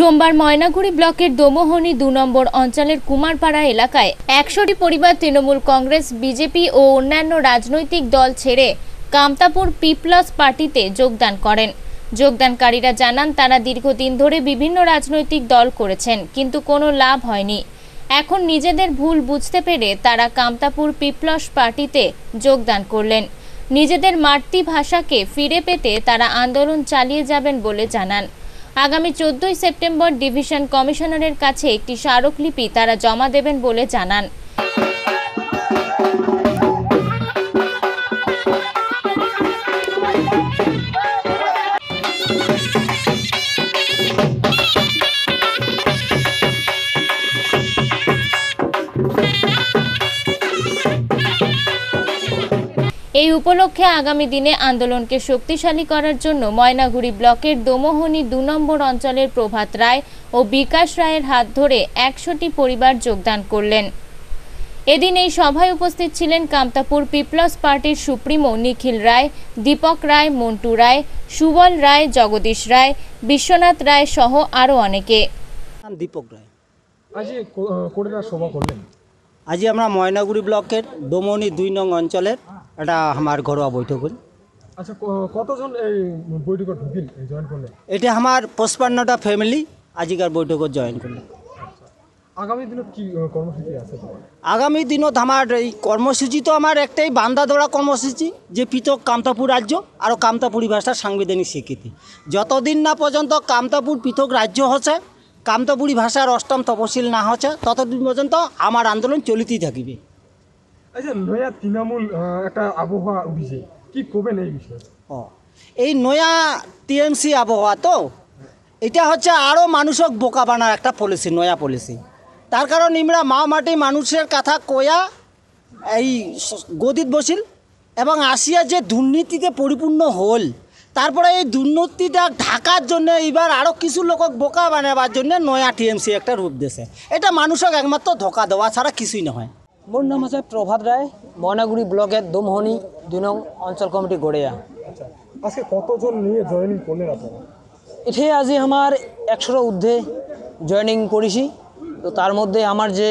সোমবার ময়নাগুড়ি ব্লকের দোমোহনি দু নম্বর অঞ্চলের কুমারপাড়া এলাকায় একশোটি পরিবার তৃণমূল কংগ্রেস বিজেপি ও অন্যান্য রাজনৈতিক দল ছেড়ে কামতাপুর পিপলস পার্টিতে যোগদান করেন যোগদানকারীরা জানান তারা দীর্ঘদিন ধরে বিভিন্ন রাজনৈতিক দল করেছেন কিন্তু কোনো লাভ হয়নি এখন নিজেদের ভুল বুঝতে পেরে তারা কামতাপুর পিপ্লস পার্টিতে যোগদান করলেন নিজেদের মাতৃভাষাকে ফিরে পেতে তারা আন্দোলন চালিয়ে যাবেন বলে জানান আগামী চোদ্দই সেপ্টেম্বর ডিভিশন কমিশনারের কাছে একটি স্মারকলিপি তারা জমা দেবেন বলে জানান Thank you. এই উপলক্ষে আগামী দিনে আন্দোলনকে শক্তিশালী করার জন্য ময়নাগুড়ি ব্লকের দোমোহনি দু নম্বর অঞ্চলের প্রভাত রায় ও বিকাশ রায়ের হাত ধরে একশোটি পরিবার যোগদান করলেন এদিন এই সভায় উপস্থিত ছিলেন কামতাপুর পিপলস পার্টির সুপ্রিমো নিখিল রায় দীপক রায় মন্টু রায় সুবল রায় জগদীশ রায় বিশ্বনাথ রায় সহ আরও অনেকে দীপক রায় আজ আমরা ময়নাগুড়ি ব্লকের দোমনি দুই নং অঞ্চলের এটা আমার ঘরোয়া বৈঠক হল আচ্ছা কতজন এই ঢুকিল জয়েন করলে এটা আমার পঁচপান্নটা ফ্যামিলি আজিকার বৈঠকত জয়েন করলেন আচ্ছা, আগামী দিনত কি কর্মসূচি আছে আগামী দিনত আমার এই কর্মসূচি তো আমার একটাই বান্দা ধরা কর্মসূচি যে পৃথক কামতাপুর রাজ্য আর কামতাপুরি ভাষার সাংবিধানিক স্বীকৃতি যতদিন না পর্যন্ত কামতাপুর পৃথক রাজ্য হচ্ছে কামতাপুরি ভাষার অষ্টম তপশিল না হচ্ছে ততদিন পর্যন্ত আমার আন্দোলন চলিতেই থাকিবে এই যে নয়া তৃণমূল একটা আবহাওয়া উঠেছে কি করবেন এই বিষয়ে ও এই নয়া টিএমসি আবহাওয়া তো এটা হচ্ছে আরও মানুষক বোকা বানার একটা পলিসি নয়া পলিসি তার কারণ ইমরা মা মাটি মানুষের কথা কয়া এই গদিত বসিল এবং আসিয়া যে দুর্নীতিতে পরিপূর্ণ হল তারপরে এই দুর্নীতিটা ঢাকার জন্য এবার আরও কিছু লোকক বোকা বানাবার জন্য নয়া টিএমসি একটা রূপ দিয়েছে এটা মানুষক একমাত্র ধোকা দেওয়া ছাড়া কিছুই নয় মোর নাম আছে প্রভাত রায় ময়নাগুড়ি ব্লকের দুমহনি দুই নং অঞ্চল কমিটি গড়িয়া আচ্ছা, আজকে কতজন নিয়ে জয়নিং করলেন এটি আজি আমার একশোর ঊর্ধ্বে জয়েনিং করেছি তো তার মধ্যে আমার যে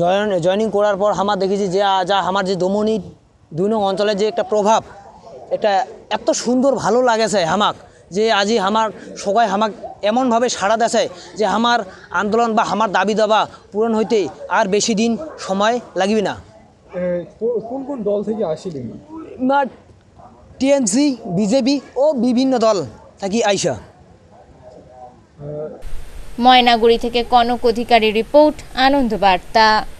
জয়েন জয়েনিং করার পর আমার দেখেছি যে যা আমার যে দমনি দুই নং অঞ্চলের যে একটা প্রভাব এটা এত সুন্দর ভালো লাগেছে আমাক যে আজি আমার সবাই আমাক এমনভাবে সাড়া দেশে যে আমার আন্দোলন বা আমার দাবি দাবা পূরণ হইতে আর বেশি দিন সময় লাগবে না কোন কোন দল থেকে আসিলেন টিএমসি বিজেপি ও বিভিন্ন দল থাকি আইসা ময়নাগুড়ি থেকে কনক অধিকারী রিপোর্ট আনন্দবার্তা